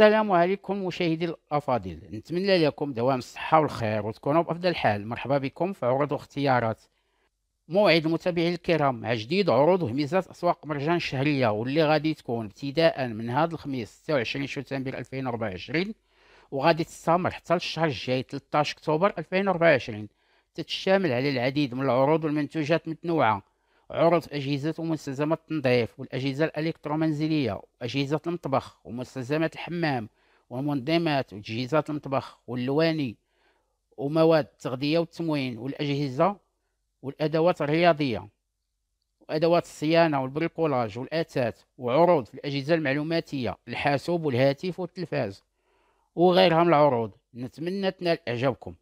السلام عليكم مشاهدي الافاضل نتمنى لكم دوام الصحه والخير وتكونوا بافضل حال مرحبا بكم في عروض واختيارات موعد متابعي الكرام مع جديد عروض وهميزات اسواق مرجان الشهريه واللي غادي تكون ابتداء من هذا الخميس 26 سبتمبر 2024 وغادي تستمر حتى الشهر الجاي 13 اكتوبر 2024 تتشامل على العديد من العروض والمنتوجات المتنوعه عرض أجهزة ومستلزمات التنظيف والأجهزة الإلكترومنزلية وأجهزة المطبخ ومستلزمات الحمام والمنظمات وتجهيزات المطبخ واللواني ومواد التغذية والتموين والأجهزة والأدوات الرياضية وأدوات الصيانة والبريكولاج والآتات وعروض في الأجهزة المعلوماتية الحاسوب والهاتف والتلفاز وغيرها من العروض نتمنى تنال إعجابكم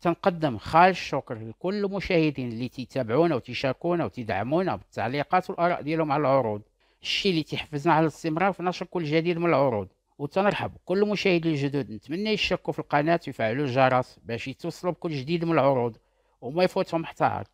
تنقدم خالص الشكر لكل المشاهدين اللي تيتابعونا وتشاركونا وتدعمونا بالتعليقات والاراء ديالهم على العروض الشيء اللي تيحفزنا على الاستمرار في نشر كل جديد من العروض وتنرحب كل المشاهدين الجدد نتمنى يشاركوا في القناه ويفعلوا الجرس باش يتوصلوا بكل جديد من العروض وما يفوتهم حتى عرض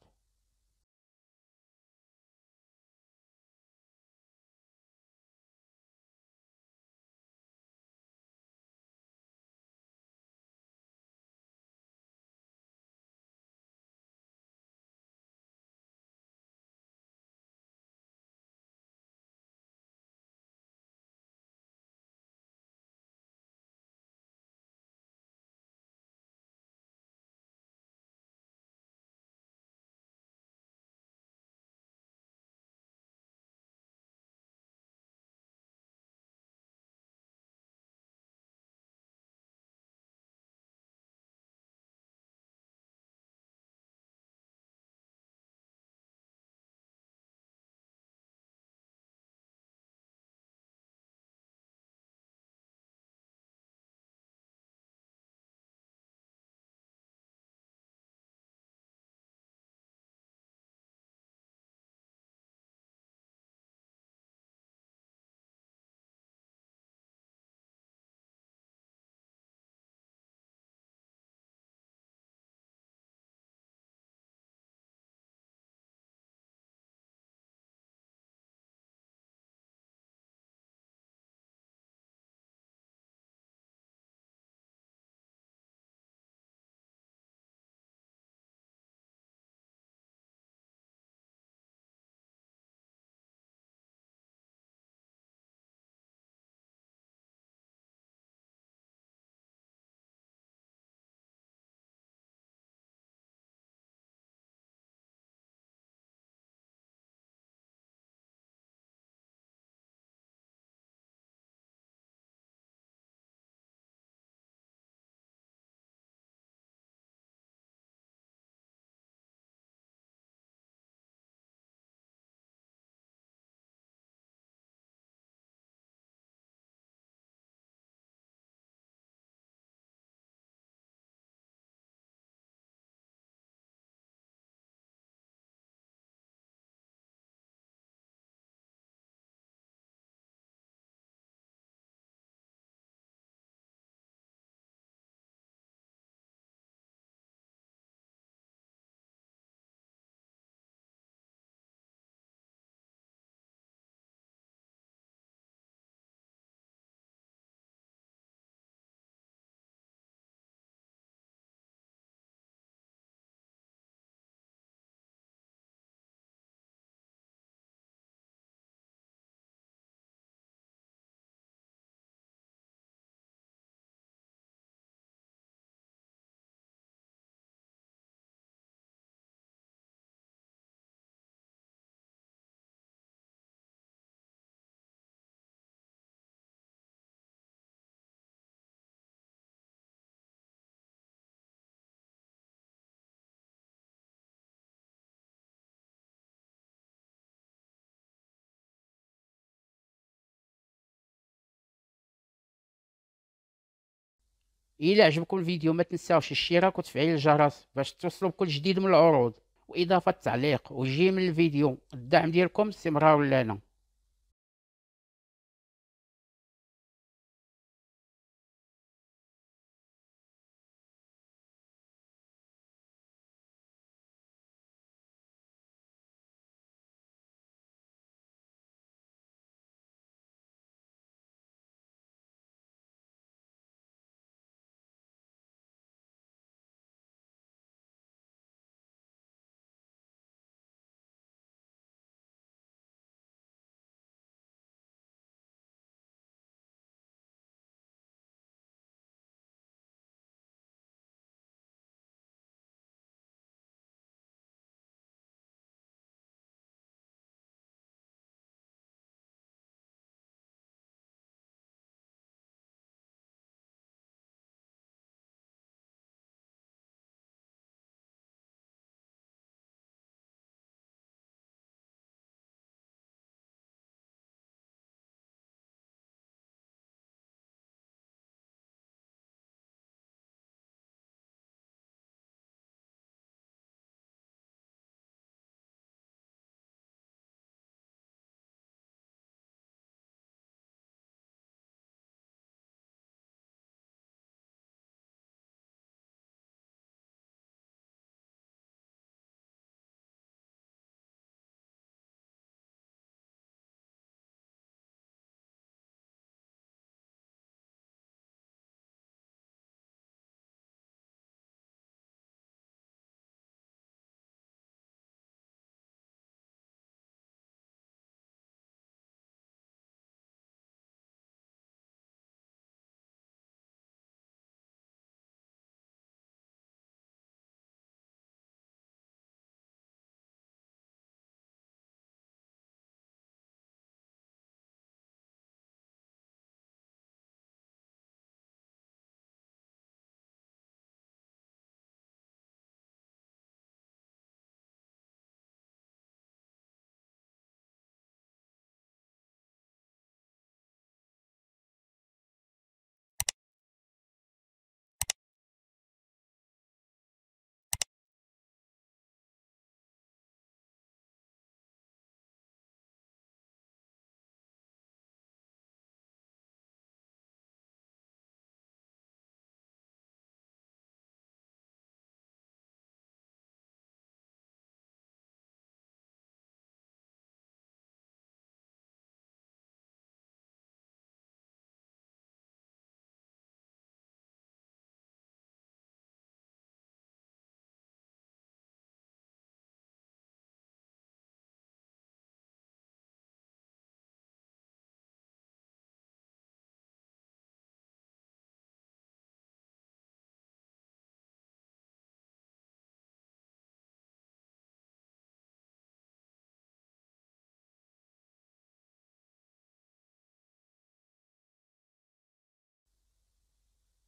الى عجبكم الفيديو ما تنساوش الاشتراك وتفعيل الجرس باش توصلوا بكل جديد من العروض واضافه تعليق وجيم من الفيديو الدعم ديالكم استمرار لنا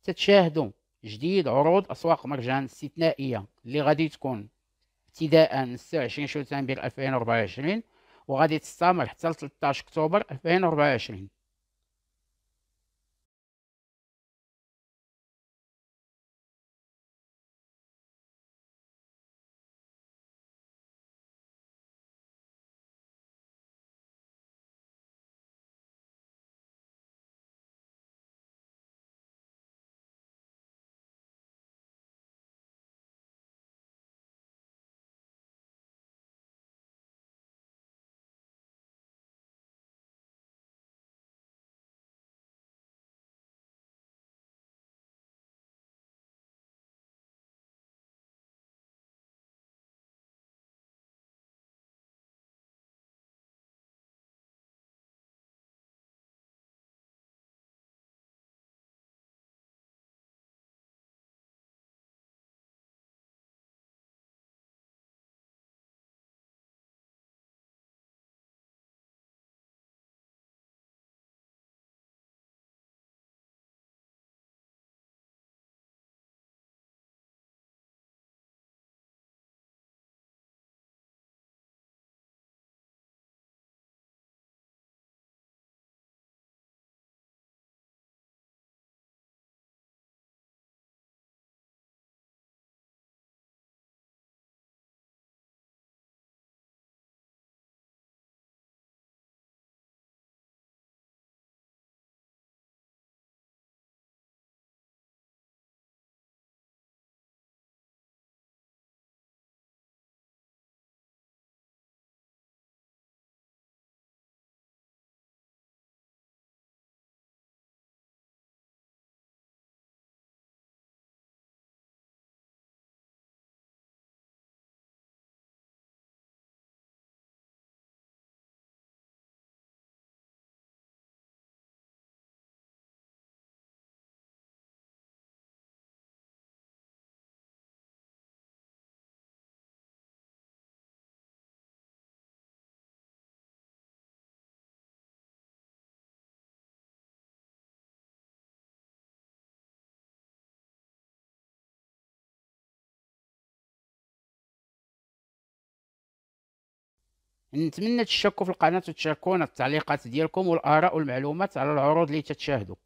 تتشاهدوا جديد عروض اسواق مرجان استثنائيه اللي غادي تكون ابتداء من 26 سبتمبر 2024 وغادي تستمر حتى 13 اكتوبر 2024 نتمنى تشاركوا في القناه وتشاركونا التعليقات ديالكم والاراء والمعلومات على العروض اللي تتشاهدوا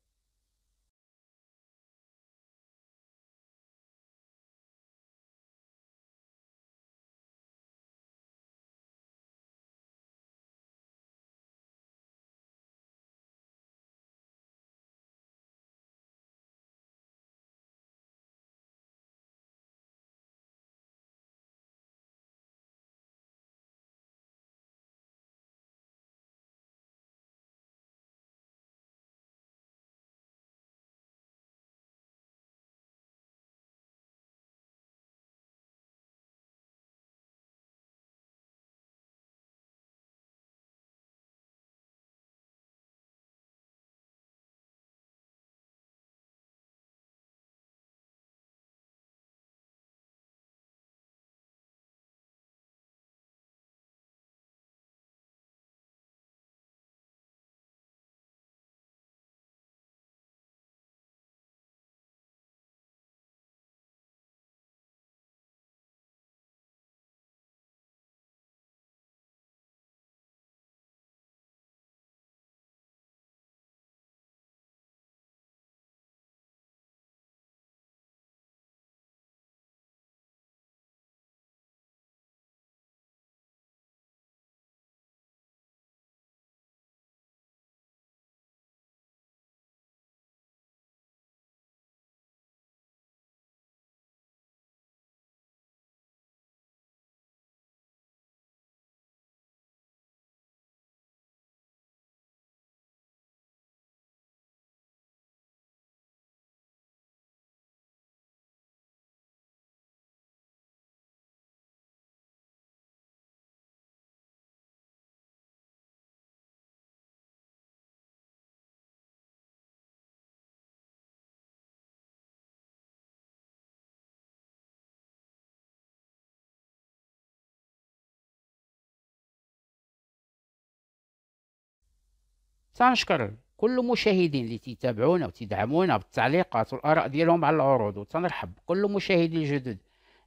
تنشكر كل المشاهدين اللي تيتابعونا وتدعمونا بالتعليقات والاراء ديالهم على العروض وتنرحب بكل المشاهدين الجدد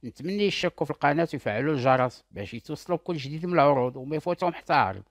نتمنى يشتركوا في القناه ويفعلوا الجرس باش يتوصلوا بكل جديد من العروض وما يفوتهم حتى عرض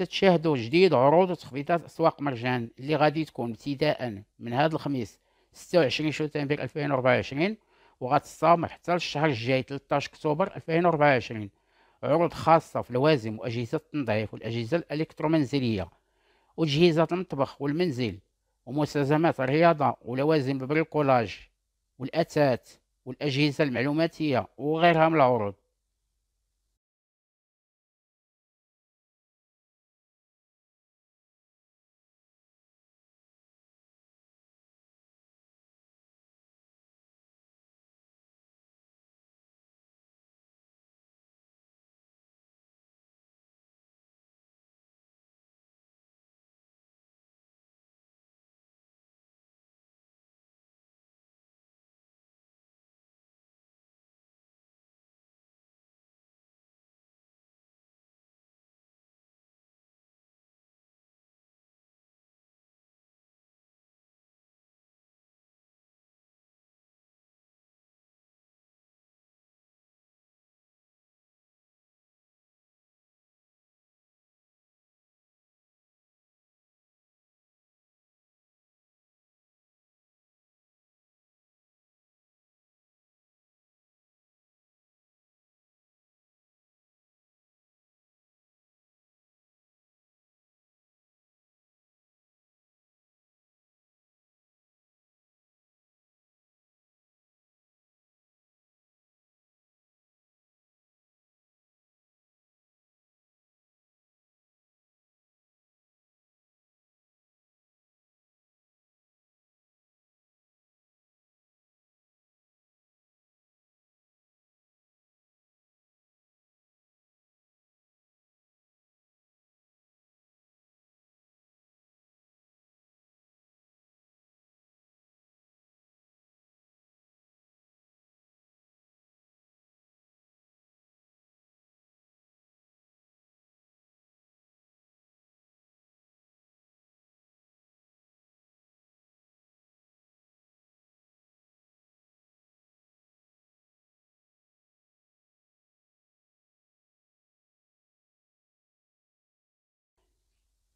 تتشاهدوا جديد عروض وتخفيضات اسواق مرجان اللي غادي تكون ابتداء من هذا الخميس 26 شتنبر 2024 وغتستمر حتى للشهر الجاي 13 اكتوبر 2024 عروض خاصة في لوازم وأجهزة التنظيف والأجهزة الإلكترومنزلية وتجهيزات المطبخ والمنزل ومستلزمات الرياضة ولوازم البريكولاج والأثاث والأجهزة المعلوماتية وغيرها من العروض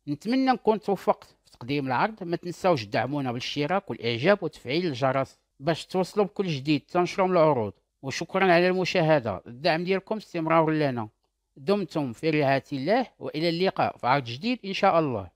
نتمنى نكون توفقت في تقديم العرض ما تنساوش تدعمونا بالاشتراك والاعجاب وتفعيل الجرس باش توصلوا بكل جديد تنشروا العروض وشكرا على المشاهده الدعم ديالكم استمرار لنا دمتم في رعايه الله والى اللقاء في عرض جديد ان شاء الله